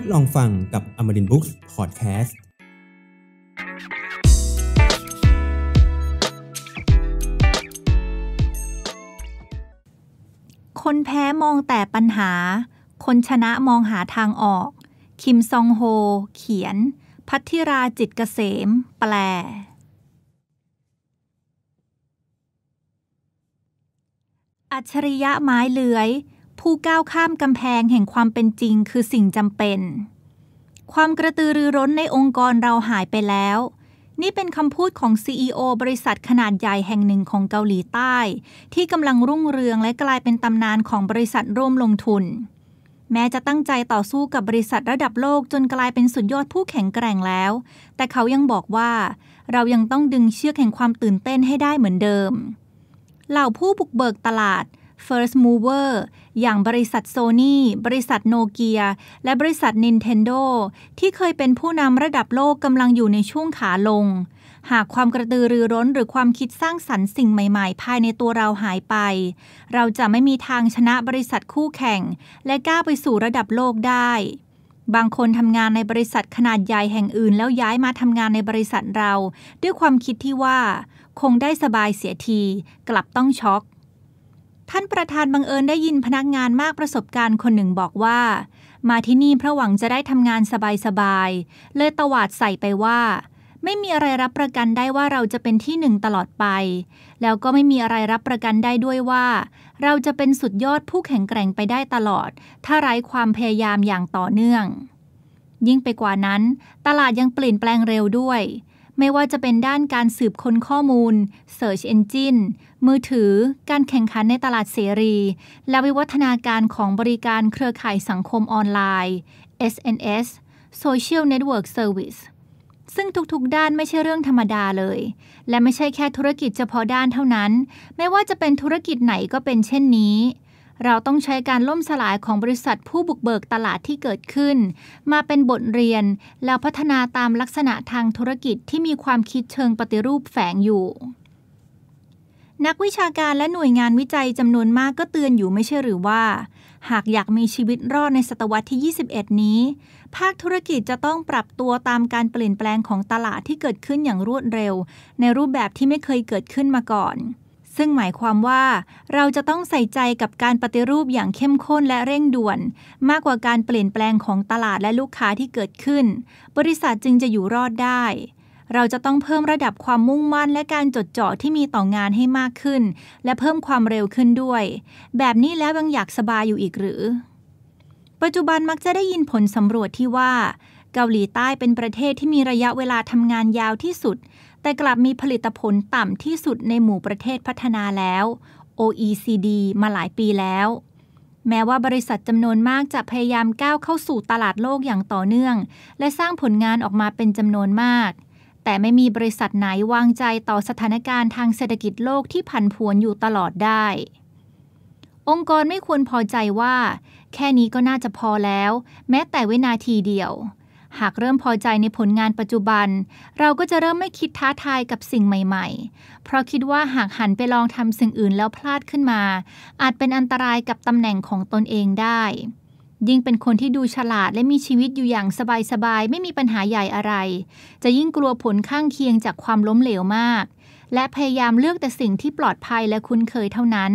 ดลองฟังกับ a m a r i n Books Podcast คนแพ้มองแต่ปัญหา คนชนะมองหาทางออก คิมซองโฮ เขียน พัทธิราจิตเกษม แปล อัจฉริยะไม้เลื้อยผู้ก้าวข้ามกำแพงแห่งความเป็นจริง คือสิ่งจำเป็น ความกระตือรือร้นในองค์กรเราหายไปแล้ว นี่เป็นคำพูดของ CEO บริษัทขนาดใหญ่แห่งหนึ่งของเกาหลีใต้ ที่กำลังรุ่งเรืองและกลายเป็นตำนานของบริษัทร่วมลงทุน แม้จะตั้งใจต่อสู้กับบริษัทระดับโลกจนกลายเป็นสุดยอดผู้แข็งแกร่งแล้ว แต่เขายังบอกว่า เรายังต้องดึงเชือกแห่งความตื่นเต้นให้ได้เหมือนเดิม เหล่าผู้บุกเบิกตลาด First Mover อย่างบริษัทซน n y บริษัทโนเกียและบริษัท Nintendo ที่เคยเป็นผู้นำระดับโลกกำลังอยู่ในช่วงขาลง หากความกระตือรือร้นหรือความคิดสร้างสรรค์สิ่งใหม่ๆ ภายในตัวเราหายไป เราจะไม่มีทางชนะบริษัทคู่แข่ง และก้าวไปสู่ระดับโลกได้ บางคนทำงานในบริษัทขนาดใหญ่แห่งอื่นแล้วย้ายมาทำงานในบริษัทเรา ด้วยความคิดที่ว่า คงได้สบายเสียที กลับต้องช็อกท่านประธานบังเอิญได้ยินพนักงานมากประสบการณ์คนหนึ่งบอกว่า มาที่นี่เพราะหวังจะได้ทำงานสบายๆ เลยตวาดใส่ไปว่า ไม่มีอะไรรับประกันได้ว่าเราจะเป็นที่หนึ่งตลอดไป แล้วก็ไม่มีอะไรรับประกันได้ด้วยว่า เราจะเป็นสุดยอดผู้แข่งแกร่งไปได้ตลอด ถ้าไร้ความพยายามอย่างต่อเนื่อง ยิ่งไปกว่านั้น ตลาดยังเปลี่ยนแปลงเร็วด้วย ไม่ว่าจะเป็นด้านการสืบค้นข้อมูล Search Engine มือถือการแข่งขันในตลาดเสรี และวิวัฒนาการของบริการเครือข่ายสังคมออนไลน์ SNS Social Network Service ซึ่งทุกๆด้านไม่ใช่เรื่องธรรมดาเลย และไม่ใช่แค่ธุรกิจเฉพาะด้านเท่านั้น ไม่ว่าจะเป็นธุรกิจไหนก็เป็นเช่นนี้ เราต้องใช้การล่มสลายของบริษัทผู้บุกเบิกตลาดที่เกิดขึ้น มาเป็นบทเรียนแล้วพัฒนาตามลักษณะทางธุรกิจที่มีความคิดเชิงปฏิรูปแฝงอยู่นักวิชาการและหน่วยงานวิจัยจำนวนมากก็เตือนอยู่ไม่ใช่หรือว่า หากอยากมีชีวิตรอดในศตวรรษที่21 นี้ ภาคธุรกิจจะต้องปรับตัวตามการเปลี่ยนแปลงของตลาดที่เกิดขึ้นอย่างรวดเร็ว ในรูปแบบที่ไม่เคยเกิดขึ้นมาก่อน ซึ่งหมายความว่า เราจะต้องใส่ใจกับการปฏิรูปอย่างเข้มข้นและเร่งด่วน มากกว่าการเปลี่ยนแปลงของตลาดและลูกค้าที่เกิดขึ้น บริษัทจึงจะอยู่รอดได้เราจะต้องเพิ่มระดับความมุ่งมั่นและการจดจ่อที่มีต่องานให้มากขึ้น และเพิ่มความเร็วขึ้นด้วย แบบนี้แล้วยังอยากสบายอยู่อีกหรือ ปัจจุบันมักจะได้ยินผลสำรวจที่ว่า เกาหลีใต้เป็นประเทศที่มีระยะเวลาทำงานยาวที่สุด แต่กลับมีผลิตผลต่ำที่สุดในหมู่ประเทศพัฒนาแล้ว OECD มาหลายปีแล้ว แม้ว่าบริษัทจำนวนมากจะพยายามก้าวเข้าสู่ตลาดโลกอย่างต่อเนื่อง และสร้างผลงานออกมาเป็นจำนวนมากแต่ไม่มีบริษัทไหนวางใจต่อสถานการณ์ทางเศรษฐกิจโลกที่ผันผวนอยู่ตลอดได้ องค์กรไม่ควรพอใจว่าแค่นี้ก็น่าจะพอแล้ว แม้แต่วินาทีเดียว หากเริ่มพอใจในผลงานปัจจุบัน เราก็จะเริ่มไม่คิดท้าทายกับสิ่งใหม่ ๆ เพราะคิดว่าหากหันไปลองทำสิ่งอื่นแล้วพลาดขึ้นมา อาจเป็นอันตรายกับตำแหน่งของตนเองได้ยิ่งเป็นคนที่ดูฉลาดและมีชีวิตอยู่อย่างสบาย ๆ ไม่มีปัญหาใหญ่อะไร จะยิ่งกลัวผลข้างเคียงจากความล้มเหลวมาก และพยายามเลือกแต่สิ่งที่ปลอดภัยและคุ้นเคยเท่านั้น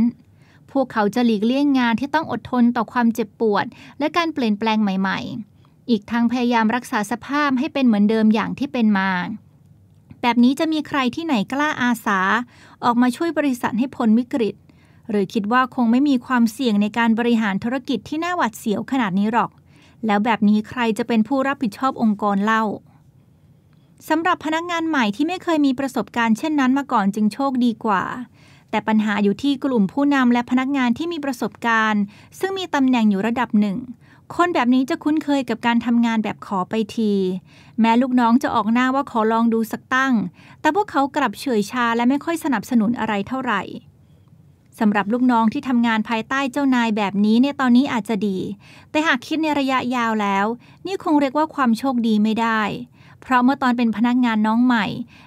พวกเขาจะหลีกเลี่ยงงานที่ต้องอดทนต่อความเจ็บปวด และการเปลี่ยนแปลงใหม่ๆ อีกทางพยายามรักษาสภาพให้เป็นเหมือนเดิมอย่างที่เป็นมา แบบนี้จะมีใครที่ไหนกล้าอาสา ออกมาช่วยบริษัทให้พ้นวิกฤตหรือคิดว่าคงไม่มีความเสี่ยงในการบริหารธุรกิจที่น่าหวาดเสียวขนาดนี้หรอก แล้วแบบนี้ใครจะเป็นผู้รับผิดชอบองค์กรเล่า สำหรับพนักงานใหม่ที่ไม่เคยมีประสบการณ์เช่นนั้นมาก่อนจึงโชคดีกว่า แต่ปัญหาอยู่ที่กลุ่มผู้นำและพนักงานที่มีประสบการณ์ ซึ่งมีตำแหน่งอยู่ระดับหนึ่ง คนแบบนี้จะคุ้นเคยกับการทำงานแบบขอไปที แม้ลูกน้องจะออกหน้าว่าขอลองดูสักตั้ง แต่พวกเขากลับเฉยชาและไม่ค่อยสนับสนุนอะไรเท่าไหร่สำหรับลูกน้องที่ทำงานภายใต้เจ้านายแบบนี้เนี่ยตอนนี้อาจจะดี แต่หากคิดในระยะยาวแล้ว นี่คงเรียกว่าความโชคดีไม่ได้ เพราะเมื่อตอนเป็นพนักงานน้องใหม่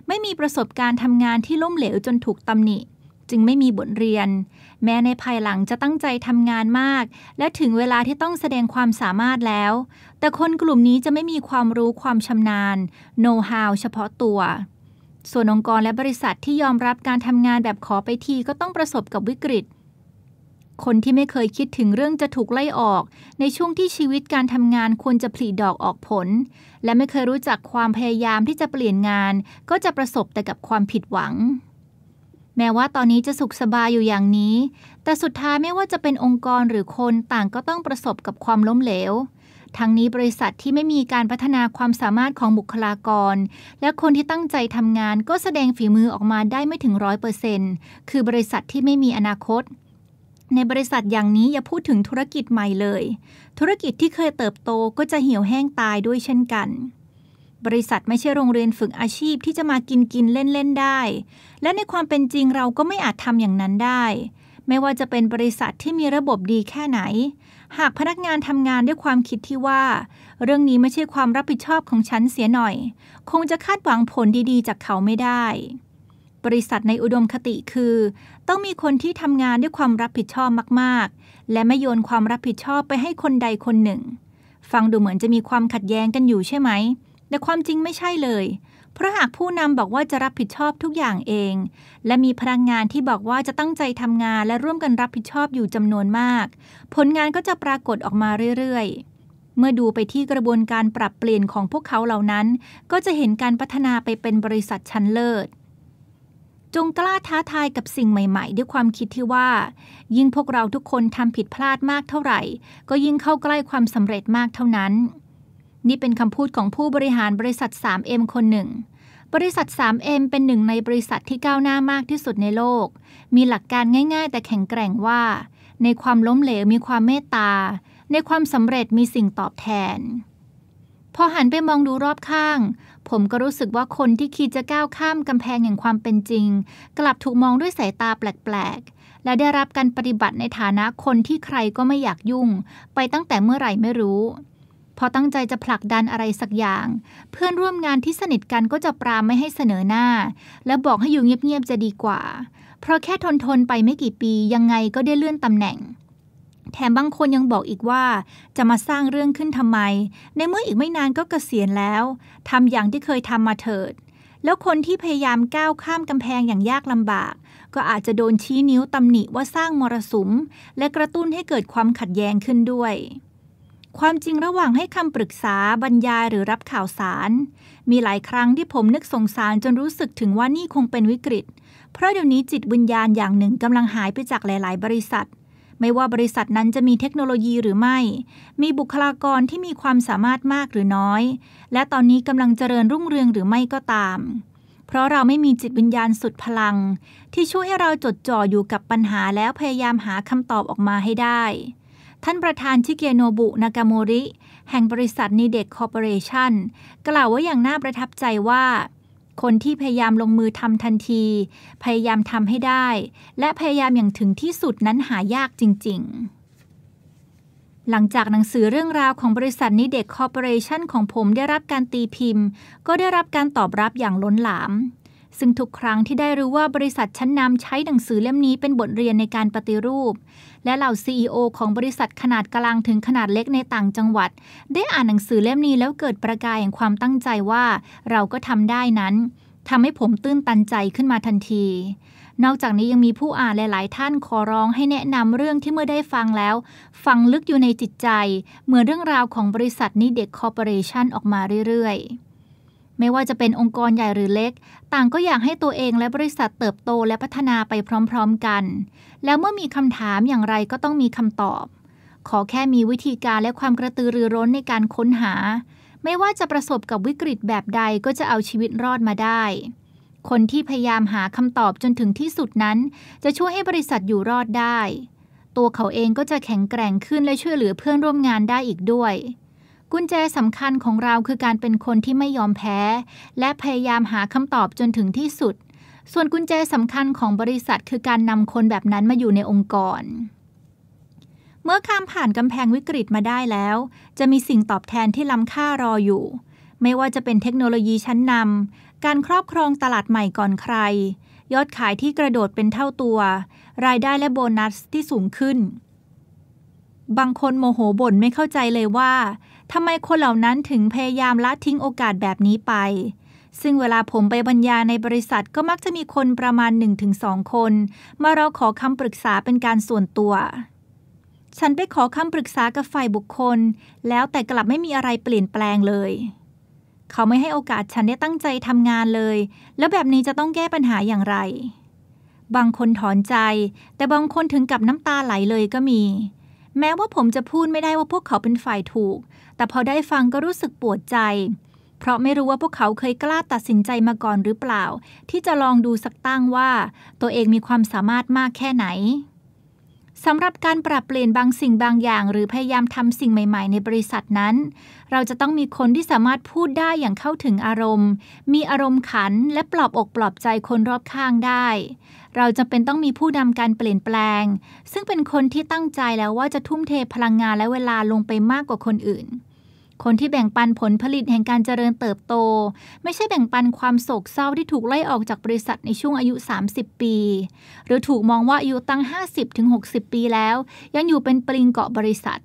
ไม่มีประสบการณ์ทำงานที่ล้มเหลวจนถูกตำหนิ จึงไม่มีบทเรียน แม้ในภายหลังจะตั้งใจทำงานมาก และถึงเวลาที่ต้องแสดงความสามารถแล้ว แต่คนกลุ่มนี้จะไม่มีความรู้ความชำนาญโน้ตฮาวเฉพาะตัวส่วนองค์กรและบริษัทที่ยอมรับการทำงานแบบขอไปทีก็ต้องประสบกับวิกฤต คนที่ไม่เคยคิดถึงเรื่องจะถูกไล่ออกในช่วงที่ชีวิตการทำงานควรจะผลิดอกออกผล และไม่เคยรู้จักความพยายามที่จะเปลี่ยนงานก็จะประสบแต่กับความผิดหวัง แม้ว่าตอนนี้จะสุขสบายอยู่อย่างนี้ แต่สุดท้ายไม่ว่าจะเป็นองค์กรหรือคนต่างก็ต้องประสบกับความล้มเหลวทั้งนี้บริษัทที่ไม่มีการพัฒนาความสามารถของบุคลากร และคนที่ตั้งใจทำงานก็แสดงฝีมือออกมาได้ไม่ถึงร้อยเปอร์เซ็นต์คือบริษัทที่ไม่มีอนาคต ในบริษัทอย่างนี้อย่าพูดถึงธุรกิจใหม่เลย ธุรกิจที่เคยเติบโตก็จะเหี่ยวแห้งตายด้วยเช่นกัน บริษัทไม่ใช่โรงเรียนฝึกอาชีพที่จะมากินกินเล่นเล่นได้ และในความเป็นจริงเราก็ไม่อาจทำอย่างนั้นได้ไม่ว่าจะเป็นบริษัทที่มีระบบดีแค่ไหน หากพนักงานทำงานด้วยความคิดที่ว่า เรื่องนี้ไม่ใช่ความรับผิดชอบของฉันเสียหน่อย คงจะคาดหวังผลดีๆ จากเขาไม่ได้ บริษัทในอุดมคติคือ ต้องมีคนที่ทำงานด้วยความรับผิดชอบมากๆ และไม่โยนความรับผิดชอบไปให้คนใดคนหนึ่ง ฟังดูเหมือนจะมีความขัดแย้งกันอยู่ใช่ไหม แต่ความจริงไม่ใช่เลยเพราะหากผู้นำบอกว่าจะรับผิดชอบทุกอย่างเอง และมีพลังงานที่บอกว่าจะตั้งใจทำงานและร่วมกันรับผิดชอบอยู่จำนวนมาก ผลงานก็จะปรากฏออกมาเรื่อย ๆ เมื่อดูไปที่กระบวนการปรับเปลี่ยนของพวกเขาเหล่านั้น ก็จะเห็นการพัฒนาไปเป็นบริษัทชั้นเลิศจงกล้าท้าทายกับสิ่งใหม่ๆ ด้วยความคิดที่ว่า ยิ่งพวกเราทุกคนทำผิดพลาดมากเท่าไหร่ ก็ยิ่งเข้าใกล้ความสำเร็จมากเท่านั้นนี่เป็นคำพูดของผู้บริหารบริษัท 3M คนหนึ่ง บริษัท 3M เป็นหนึ่งในบริษัทที่ก้าวหน้ามากที่สุดในโลก มีหลักการง่ายๆ แต่แข็งแกร่งว่า ในความล้มเหลวมีความเมตตา ในความสำเร็จมีสิ่งตอบแทน พอหันไปมองดูรอบข้าง ผมก็รู้สึกว่าคนที่คิดจะก้าวข้ามกำแพงแห่งความเป็นจริง กลับถูกมองด้วยสายตาแปลกๆ และได้รับการปฏิบัติในฐานะคนที่ใครก็ไม่อยากยุ่ง ไปตั้งแต่เมื่อไหร่ไม่รู้พอตั้งใจจะผลักดันอะไรสักอย่าง เพื่อนร่วมงานที่สนิทกันก็จะปรามไม่ให้เสนอหน้า และบอกให้อยู่เงียบๆจะดีกว่า เพราะแค่ทนทนไปไม่กี่ปียังไงก็ได้เลื่อนตำแหน่ง แถมบางคนยังบอกอีกว่า จะมาสร้างเรื่องขึ้นทำไม ในเมื่ออีกไม่นานก็เกษียณแล้วทำอย่างที่เคยทำมาเถิด แล้วคนที่พยายามก้าวข้ามกำแพงอย่างยากลำบาก ก็อาจจะโดนชี้นิ้วตำหนิว่าสร้างมรสุมและกระตุ้นให้เกิดความขัดแย้งขึ้นด้วยความจริงระหว่างให้คำปรึกษาบรรยายหรือรับข่าวสาร มีหลายครั้งที่ผมนึกสงสารจนรู้สึกถึงว่านี่คงเป็นวิกฤต เพราะเดี๋ยวนี้จิตวิญญาณอย่างหนึ่งกำลังหายไปจากหลาย ๆ บริษัท ไม่ว่าบริษัทนั้นจะมีเทคโนโลยีหรือไม่ มีบุคลากรที่มีความสามารถมากหรือน้อย และตอนนี้กำลังเจริญรุ่งเรืองหรือไม่ก็ตาม เพราะเราไม่มีจิตวิญญาณสุดพลัง ที่ช่วยให้เราจดจ่ออยู่กับปัญหาแล้วพยายามหาคำตอบออกมาให้ได้ท่านประธานชิเกโนบุนากาโมริ แห่งบริษัทนีเด็กคอร์ปอเรชันกล่าวว่าอย่างน่าประทับใจว่า คนที่พยายามลงมือทำทันที พยายามทำให้ได้ และพยายามอย่างถึงที่สุดนั้นหายากจริง ๆหลังจากหนังสือเรื่องราวของบริษัทนีเด็กคอร์ปอเรชันของผมได้รับการตีพิมพ์ ก็ได้รับการตอบรับอย่างล้นหลามซึ่งทุกครั้งที่ได้รู้ว่าบริษัทชั้นนำใช้หนังสือเล่มนี้เป็นบทเรียนในการปฏิรูป และเหล่า CEO ของบริษัทขนาดกลางถึงขนาดเล็กในต่างจังหวัด ได้อ่านหนังสือเล่มนี้แล้วเกิดประกายแห่งความตั้งใจว่า เราก็ทำได้นั้นทำให้ผมตื้นตันใจขึ้นมาทันที นอกจากนี้ยังมีผู้อ่านหลาย ๆ ท่านขอร้องให้แนะนำเรื่องที่เมื่อได้ฟังแล้ว ฟังลึกอยู่ในจิตใจเหมือนเรื่องราวของบริษัทนี้เด็กคอร์ปอเรชันออกมาเรื่อยๆไม่ว่าจะเป็นองค์กรใหญ่หรือเล็ก ต่างก็อยากให้ตัวเองและบริษัทเติบโตและพัฒนาไปพร้อมๆกัน แล้วเมื่อมีคำถามอย่างไรก็ต้องมีคำตอบ ขอแค่มีวิธีการและความกระตือรือร้นในการค้นหา ไม่ว่าจะประสบกับวิกฤตแบบใดก็จะเอาชีวิตรอดมาได้ คนที่พยายามหาคำตอบจนถึงที่สุดนั้น จะช่วยให้บริษัทอยู่รอดได้ ตัวเขาเองก็จะแข็งแกร่งขึ้นและช่วยเหลือเพื่อนร่วมงานได้อีกด้วยกุญแจสำคัญของเราคือการเป็นคนที่ไม่ยอมแพ้ และพยายามหาคำตอบจนถึงที่สุด ส่วนกุญแจสำคัญของบริษัทคือการนำคนแบบนั้นมาอยู่ในองค์กร เมื่อข้ามผ่านกำแพงวิกฤตมาได้แล้ว จะมีสิ่งตอบแทนที่ล้ำค่ารออยู่ ไม่ว่าจะเป็นเทคโนโลยีชั้นนำ การครอบครองตลาดใหม่ก่อนใคร ยอดขายที่กระโดดเป็นเท่าตัว รายได้และโบนัสที่สูงขึ้น บางคนโมโหบ่นไม่เข้าใจเลยว่าทำไมคนเหล่านั้นถึงพยายามละทิ้งโอกาสแบบนี้ไป ซึ่งเวลาผมไปบรรยายในบริษัทก็มักจะมีคนประมาณ1-2คนมาเราขอคำปรึกษาเป็นการส่วนตัว ฉันไปขอคำปรึกษากับฝ่ายบุคคล แล้วแต่กลับไม่มีอะไรเปลี่ยนแปลงเลย เขาไม่ให้โอกาสฉันได้ตั้งใจทำงานเลย แล้วแบบนี้จะต้องแก้ปัญหาอย่างไร บางคนถอนใจ แต่บางคนถึงกับน้ำตาไหลเลยก็มีแม้ว่าผมจะพูดไม่ได้ว่าพวกเขาเป็นฝ่ายถูก แต่พอได้ฟังก็รู้สึกปวดใจ เพราะไม่รู้ว่าพวกเขาเคยกล้าตัดสินใจมาก่อนหรือเปล่า ที่จะลองดูสักตั้งว่า ตัวเองมีความสามารถมากแค่ไหนสำหรับการปรับเปลี่ยนบางสิ่งบางอย่าง หรือพยายามทำสิ่งใหม่ๆ ในบริษัทนั้น เราจะต้องมีคนที่สามารถพูดได้อย่างเข้าถึงอารมณ์ มีอารมณ์ขันและปลอบอกปลอบใจคนรอบข้างได้ เราจะเป็นต้องมีผู้นำการเปลี่ยนแปลง ซึ่งเป็นคนที่ตั้งใจแล้วว่าจะทุ่มเทพลังงานและเวลาลงไปมากกว่าคนอื่นคนที่แบ่งปันผลผลิตแห่งการเจริญเติบโต ไม่ใช่แบ่งปันความโศกเศร้าที่ถูกไล่ออกจากบริษัทในช่วงอายุ 30 ปี หรือถูกมองว่าอายุตั้ง 50-60 ปีแล้ว ยังอยู่เป็นปริงเกาะบริษัท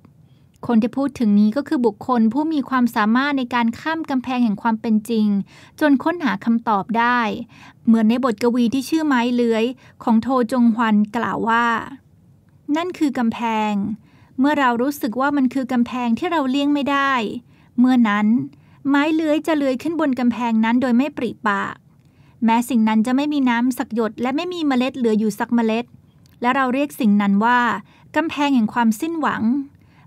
คนที่พูดถึงนี้ก็คือบุคคลผู้มีความสามารถในการข้ามกำแพงแห่งความเป็นจริง จนค้นหาคำตอบได้ เหมือนในบทกวีที่ชื่อไม้เลื้อย ของโทจงฮวันกล่าวว่า นั่นคือกำแพงเมื่อเรารู้สึกว่ามันคือกำแพงที่เราเลี่ยงไม่ได้ เมื่อนั้น ไม้เลื้อยจะเลื้อยขึ้นบนกำแพงนั้นโดยไม่ปริปาก แม้สิ่งนั้นจะไม่มีน้ำสักหยด และไม่มีเมล็ดเหลืออยู่สักเมล็ด และเราเรียกสิ่งนั้นว่ากำแพงแห่งความสิ้นหวัง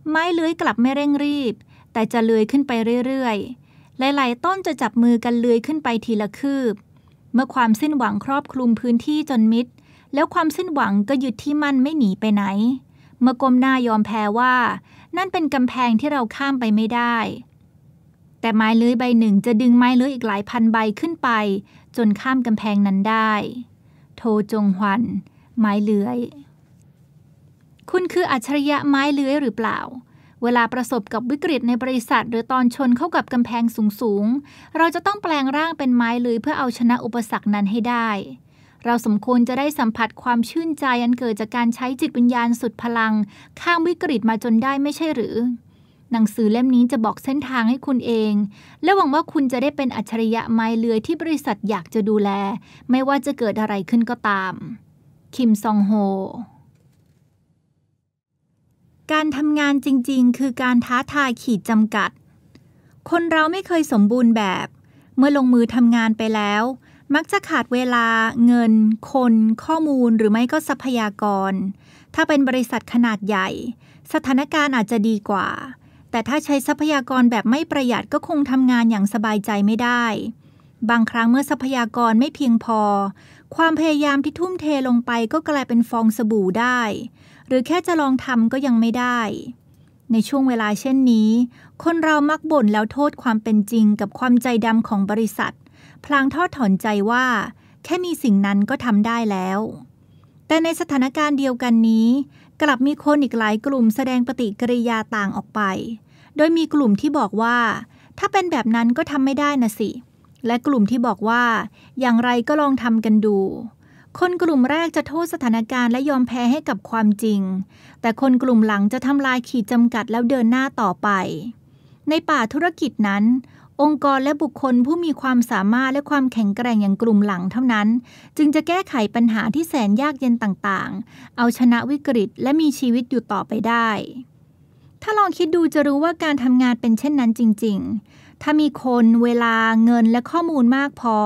ไม้เลื้อยกลับไม่เร่งรีบ แต่จะเลื้อยขึ้นไปเรื่อยๆ หลายๆ ต้นจะจับมือกันเลื้อยขึ้นไปทีละคืบ เมื่อความสิ้นหวังครอบคลุมพื้นที่จนมิด แล้วความสิ้นหวังก็หยุดที่มั่นไม่หนีไปไหนเมื่อก้มหน้ายอมแพ้ว่า นั่นเป็นกำแพงที่เราข้ามไปไม่ได้ แต่ไม้เลื้อยใบหนึ่งจะดึงไม้เลื้อยอีกหลายพันใบขึ้นไป จนข้ามกำแพงนั้นได้ โทจงหวัน ไม้เลื้อย คุณคืออัจฉริยะไม้เลื้อยหรือเปล่า เวลาประสบกับวิกฤตในบริษัทหรือตอนชนเข้ากับกำแพงสูง ๆ เราจะต้องแปลงร่างเป็นไม้เลื้อยเพื่อเอาชนะอุปสรรคนั้นให้ได้เราสมควรจะได้สัมผัสความชื่นใจอันเกิดจากการใช้จิตวิญญาณสุดพลัง ข้ามวิกฤตมาจนได้ไม่ใช่หรือ หนังสือเล่มนี้จะบอกเส้นทางให้คุณเอง และหวังว่าคุณจะได้เป็นอัจฉริยะไม้เลือยที่บริษัทอยากจะดูแล ไม่ว่าจะเกิดอะไรขึ้นก็ตาม คิมซองโฮ การทำงานจริงๆ คือการท้าทายขีดจำกัด คนเราไม่เคยสมบูรณ์แบบ เมื่อลงมือทำงานไปแล้วมักจะขาดเวลา เงิน คน ข้อมูล หรือไม่ก็ทรัพยากร ถ้าเป็นบริษัทขนาดใหญ่ สถานการณ์อาจจะดีกว่า แต่ถ้าใช้ทรัพยากรแบบไม่ประหยัดก็คงทำงานอย่างสบายใจไม่ได้ บางครั้งเมื่อทรัพยากรไม่เพียงพอ ความพยายามที่ทุ่มเทลงไปก็กลายเป็นฟองสบู่ได้ หรือแค่จะลองทำก็ยังไม่ได้ ในช่วงเวลาเช่นนี้ คนเรามักบ่นแล้วโทษความเป็นจริงกับความใจดำของบริษัทพลางทอดถอนใจว่า แค่มีสิ่งนั้นก็ทำได้แล้ว แต่ในสถานการณ์เดียวกันนี้ กลับมีคนอีกหลายกลุ่มแสดงปฏิกิริยาต่างออกไป โดยมีกลุ่มที่บอกว่า ถ้าเป็นแบบนั้นก็ทำไม่ได้นะสิ และกลุ่มที่บอกว่า อย่างไรก็ลองทำกันดู คนกลุ่มแรกจะโทษสถานการณ์และยอมแพ้ให้กับความจริง แต่คนกลุ่มหลังจะทำลายขีดจำกัดแล้วเดินหน้าต่อไป ในป่าธุรกิจนั้นองค์กรและบุคคลผู้มีความสามารถและความแข็งแกร่งอย่างกลุ่มหลังเท่านั้น จึงจะแก้ไขปัญหาที่แสนยากเย็นต่างๆ เอาชนะวิกฤตและมีชีวิตอยู่ต่อไปได้ ถ้าลองคิดดูจะรู้ว่าการทำงานเป็นเช่นนั้นจริงๆ ถ้ามีคน เวลา เงินและข้อมูลมากพอ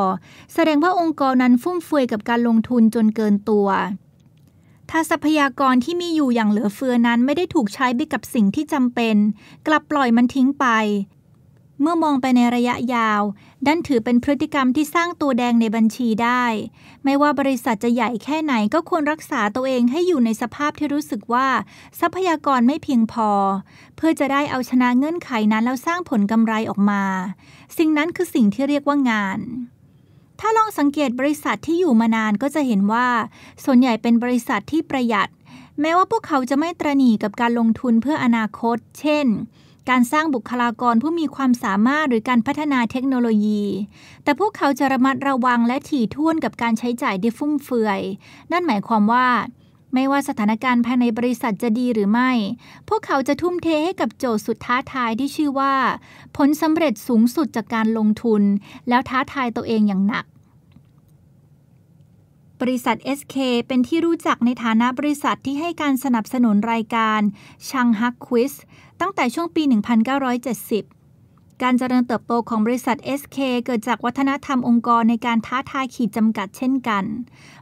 แสดงว่าองค์กรนั้นฟุ่มเฟือยกับการลงทุนจนเกินตัว ถ้าทรัพยากรที่มีอยู่อย่างเหลือเฟือนั้นไม่ได้ถูกใช้ไปกับสิ่งที่จำเป็น กลับปล่อยมันทิ้งไปเมื่อมองไปในระยะยาว ดันถือเป็นพฤติกรรมที่สร้างตัวแดงในบัญชีได้ ไม่ว่าบริษัทจะใหญ่แค่ไหนก็ควรรักษาตัวเองให้อยู่ในสภาพที่รู้สึกว่า ทรัพยากรไม่เพียงพอ เพื่อจะได้เอาชนะเงื่อนไขนั้นแล้วสร้างผลกำไรออกมา สิ่งนั้นคือสิ่งที่เรียกว่างาน ถ้าลองสังเกตบริษัทที่อยู่มานานก็จะเห็นว่า ส่วนใหญ่เป็นบริษัทที่ประหยัด แม้ว่าพวกเขาจะไม่ตรหนี่กับการลงทุนเพื่ออนาคต เช่นการสร้างบุคลากรผู้มีความสามารถหรือการพัฒนาเทคโนโลยี แต่พวกเขาจะระมัดระวังและถี่ถ้วนกับการใช้จ่ายที่ฟุ่มเฟือย นั่นหมายความว่า ไม่ว่าสถานการณ์ภายในบริษัทจะดีหรือไม่ พวกเขาจะทุ่มเทให้กับโจทย์สุดท้าทายที่ชื่อว่า ผลสำเร็จสูงสุดจากการลงทุน แล้วท้าทายตัวเองอย่างหนักบริษัท SK เป็นที่รู้จักในฐานะบริษัทที่ให้การสนับสนุนรายการชังฮักควิสตั้งแต่ช่วงปี 1970 การเจริญเติบโตของบริษัท SK เกิดจากวัฒนธรรมองค์กรในการท้าทายขีดจำกัดเช่นกัน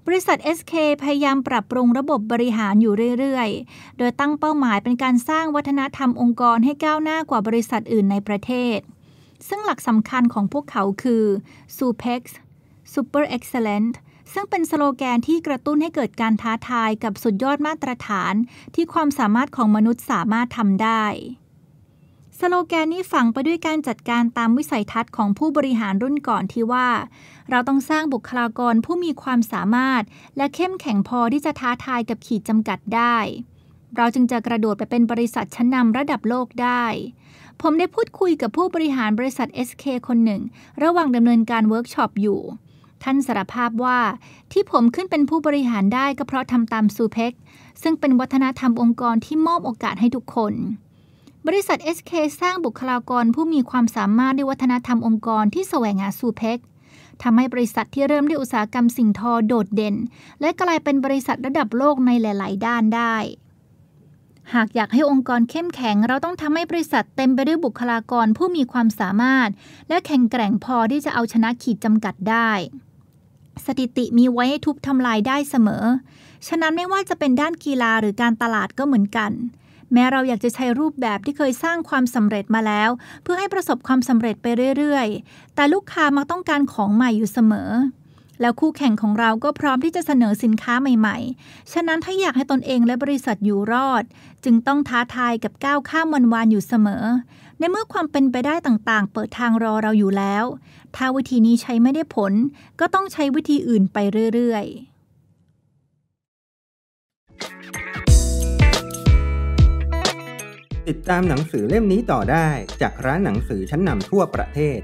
บริษัท SK พยายามปรับปรุงระบบบริหารอยู่เรื่อยๆ โดยตั้งเป้าหมายเป็นการสร้างวัฒนธรรมองค์กรให้ก้าวหน้ากว่าบริษัทอื่นในประเทศ ซึ่งหลักสำคัญของพวกเขาคือ SUPEX Super Excellent ซึ่งเป็นสโลแกนที่กระตุ้นให้เกิดการท้าทายกับสุดยอดมาตรฐานที่ความสามารถของมนุษย์สามารถทำได้ สโลแกนนี้ฝังไปด้วยการจัดการตามวิสัยทัศน์ของผู้บริหารรุ่นก่อนที่ว่า เราต้องสร้างบุคลากรผู้มีความสามารถ และเข้มแข็งพอที่จะท้าทายกับขีดจำกัดได้ เราจึงจะกระโดดไปเป็นบริษัทชั้นนำระดับโลกได้ ผมได้พูดคุยกับผู้บริหารบริษัท SK คนหนึ่ง ระหว่างดำเนินการเวิร์กช็อปอยู่ท่านสารภาพว่าที่ผมขึ้นเป็นผู้บริหารได้ก็เพราะทำตามซูเพ็กซึ่งเป็นวัฒนธรรมองค์กรที่มอบโอกาสให้ทุกคน บริษัท SK สร้างบุคลากรผู้มีความสามารถในววัฒนธรรมองค์กรที่แสวงหาซูเพ็กทำให้บริษัทที่เริ่มด้วยอุตสาหกรรมสิ่งทอโดดเด่น และกลายเป็นบริษัทระดับโลกในหลาย ๆ ด้านได้ หากอยากให้องค์กรเข้มแข็ง เราต้องทำให้บริษัทเต็มไปด้วยบุคลากรผู้มีความสามารถ และแข็งแกร่งพอที่จะเอาชนะขีดจำกัดได้สถิติมีไว้ให้ทุบทำลายได้เสมอ ฉะนั้นไม่ว่าจะเป็นด้านกีฬาหรือการตลาดก็เหมือนกัน แม้เราอยากจะใช้รูปแบบที่เคยสร้างความสำเร็จมาแล้ว เพื่อให้ประสบความสำเร็จไปเรื่อย ๆ แต่ลูกค้ามักต้องการของใหม่อยู่เสมอแล้วคู่แข่งของเราก็พร้อมที่จะเสนอสินค้าใหม่ ๆ ฉะนั้นถ้าอยากให้ตนเองและบริษัทอยู่รอด จึงต้องท้าทายกับก้าวข้ามวันวานอยู่เสมอ ในเมื่อความเป็นไปได้ต่างๆ เปิดทางรอเราอยู่แล้ว ถ้าวิธีนี้ใช้ไม่ได้ผล ก็ต้องใช้วิธีอื่นไปเรื่อย ๆ ติดตามหนังสือเล่มนี้ต่อได้จากร้านหนังสือชั้นนำทั่วประเทศ